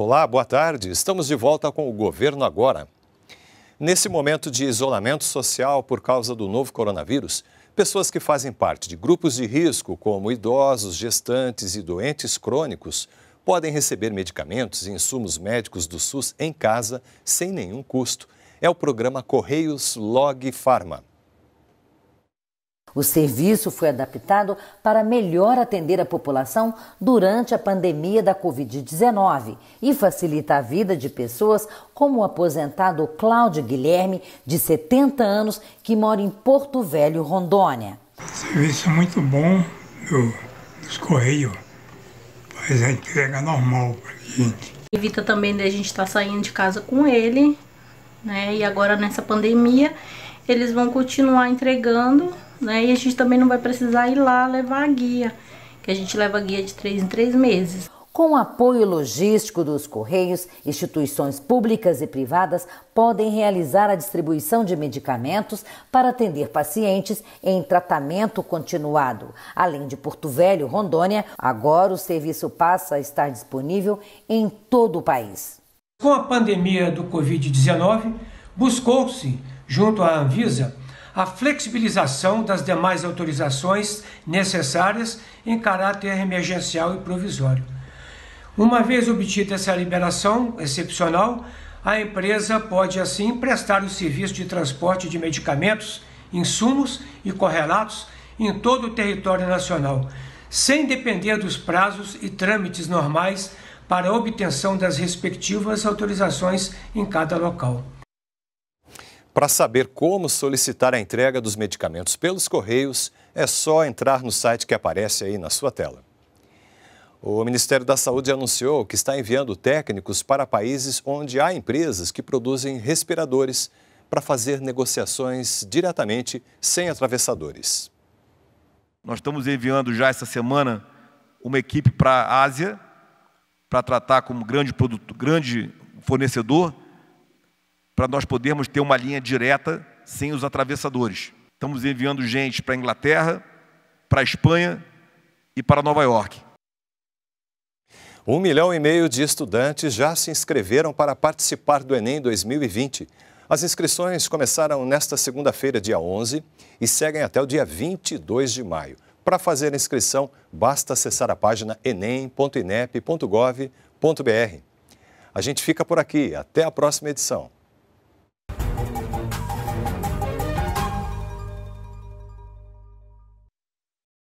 Olá, boa tarde. Estamos de volta com o Governo Agora. Nesse momento de isolamento social por causa do novo coronavírus, pessoas que fazem parte de grupos de risco, como idosos, gestantes e doentes crônicos, podem receber medicamentos e insumos médicos do SUS em casa sem nenhum custo. É o programa Correios Log Pharma. O serviço foi adaptado para melhor atender a população durante a pandemia da Covid-19 e facilita a vida de pessoas como o aposentado Cláudio Guilherme, de 70 anos, que mora em Porto Velho, Rondônia. Serviço é muito bom do, dos Correios, faz a entrega é normal para gente. Evita também a gente estar tá saindo de casa com ele, né? E agora nessa pandemia, eles vão continuar entregando né? E a gente também não vai precisar ir lá levar a guia, que a gente leva a guia de três em três meses. Com o apoio logístico dos Correios, instituições públicas e privadas podem realizar a distribuição de medicamentos para atender pacientes em tratamento continuado. Além de Porto Velho, Rondônia, agora o serviço passa a estar disponível em todo o país. Com a pandemia do Covid-19, buscou-se, junto à Anvisa, a flexibilização das demais autorizações necessárias em caráter emergencial e provisório. Uma vez obtida essa liberação excepcional, a empresa pode assim prestar o serviço de transporte de medicamentos, insumos e correlatos em todo o território nacional, sem depender dos prazos e trâmites normais para a obtenção das respectivas autorizações em cada local. Para saber como solicitar a entrega dos medicamentos pelos Correios, é só entrar no site que aparece aí na sua tela. O Ministério da Saúde anunciou que está enviando técnicos para países onde há empresas que produzem respiradores para fazer negociações diretamente sem atravessadores. Nós estamos enviando já essa semana uma equipe para a Ásia para tratar como grande, produto, grande fornecedor para nós podermos ter uma linha direta sem os atravessadores. Estamos enviando gente para a Inglaterra, para a Espanha e para Nova York. Um milhão e meio de estudantes já se inscreveram para participar do Enem 2020. As inscrições começaram nesta segunda-feira, dia 11, e seguem até o dia 22 de maio. Para fazer a inscrição, basta acessar a página enem.inep.gov.br. A gente fica por aqui. Até a próxima edição.